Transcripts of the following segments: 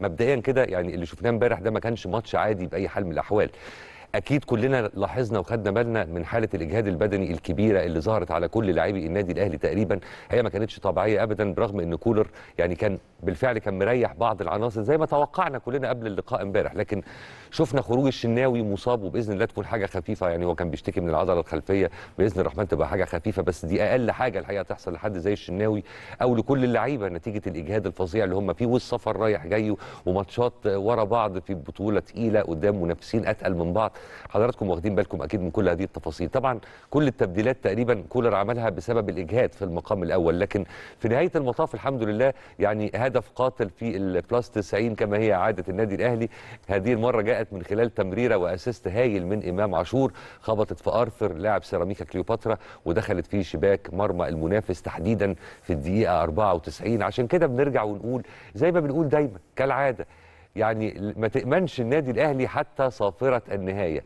مبدئيا كده يعني اللي شفناه امبارح ده ما كانش ماتش عادي باي حال من الاحوال اكيد كلنا لاحظنا وخدنا بالنا من حاله الاجهاد البدني الكبيره اللي ظهرت على كل لاعبي النادي الاهلي تقريبا هي ما كانتش طبيعيه ابدا برغم ان كولر يعني كان بالفعل كان مريح بعض العناصر زي ما توقعنا كلنا قبل اللقاء امبارح لكن شفنا خروج الشناوي مصاب وباذن الله تكون حاجه خفيفه يعني هو كان بيشتكي من العضله الخلفيه باذن الرحمن تبقى حاجه خفيفه بس دي اقل حاجه الحقيقه تحصل لحد زي الشناوي او لكل اللعيبه نتيجه الاجهاد الفظيع اللي هم فيه والسفر رايح جاي وماتشات ورا بعض في بطوله تقيله قدام منافسين اتقل من بعض حضراتكم واخدين بالكم اكيد من كل هذه التفاصيل طبعا كل التبديلات تقريبا كولر عملها بسبب الاجهاد في المقام الاول لكن في نهايه المطاف الحمد لله يعني هدف قاتل في البلاس 90 كما هي عاده النادي الاهلي هذه المره جاءت من خلال تمريره واسيست هايل من امام عاشور خبطت في ارثر لاعب سيراميكا كليوباترا ودخلت في شباك مرمى المنافس تحديدا في الدقيقه 94 عشان كده بنرجع ونقول زي ما بنقول دايما كالعاده يعني ما تأمنش النادي الأهلي حتى صافرة النهاية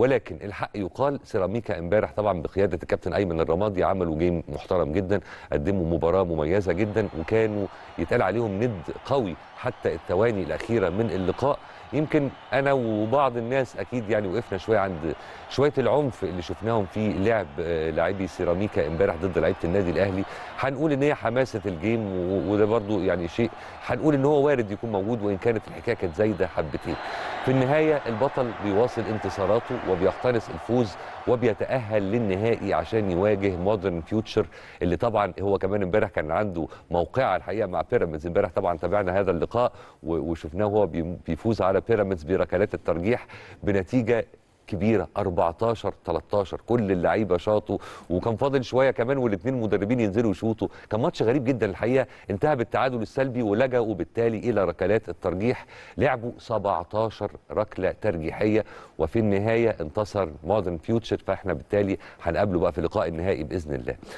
ولكن الحق يقال سيراميكا امبارح طبعا بقياده الكابتن ايمن الرمادي عملوا جيم محترم جدا قدموا مباراه مميزه جدا وكانوا يتقال عليهم ند قوي حتى الثواني الاخيره من اللقاء يمكن انا وبعض الناس اكيد يعني وقفنا شويه عند شويه العنف اللي شفناهم في لعب آه، لاعبي سيراميكا امبارح ضد لعيبه النادي الاهلي هنقول ان هي حماسه الجيم وده برضو يعني شيء هنقول ان هو وارد يكون موجود وان كانت الحكايه كانت زايده حبتين في النهايه البطل بيواصل انتصاراته وبيقتنص الفوز وبيتأهل للنهائي عشان يواجه مودرن فيوتشر اللي طبعا هو كمان امبارح كان عنده موقعة الحقيقة مع بيراميدز امبارح طبعا تابعنا هذا اللقاء وشفناه هو بيفوز على بيراميدز بركلات الترجيح بنتيجة كبيره 14 13 كل اللعيبه شاطوا وكان فاضل شويه كمان والاثنين مدربين ينزلوا يشوطوا كان ماتش غريب جدا الحقيقه انتهى بالتعادل السلبي ولجأوا بالتالي الى ركلات الترجيح لعبوا 17 ركله ترجيحيه وفي النهايه انتصر مودرن فيوتشر فاحنا بالتالي هنقابله بقى في لقاء النهائي باذن الله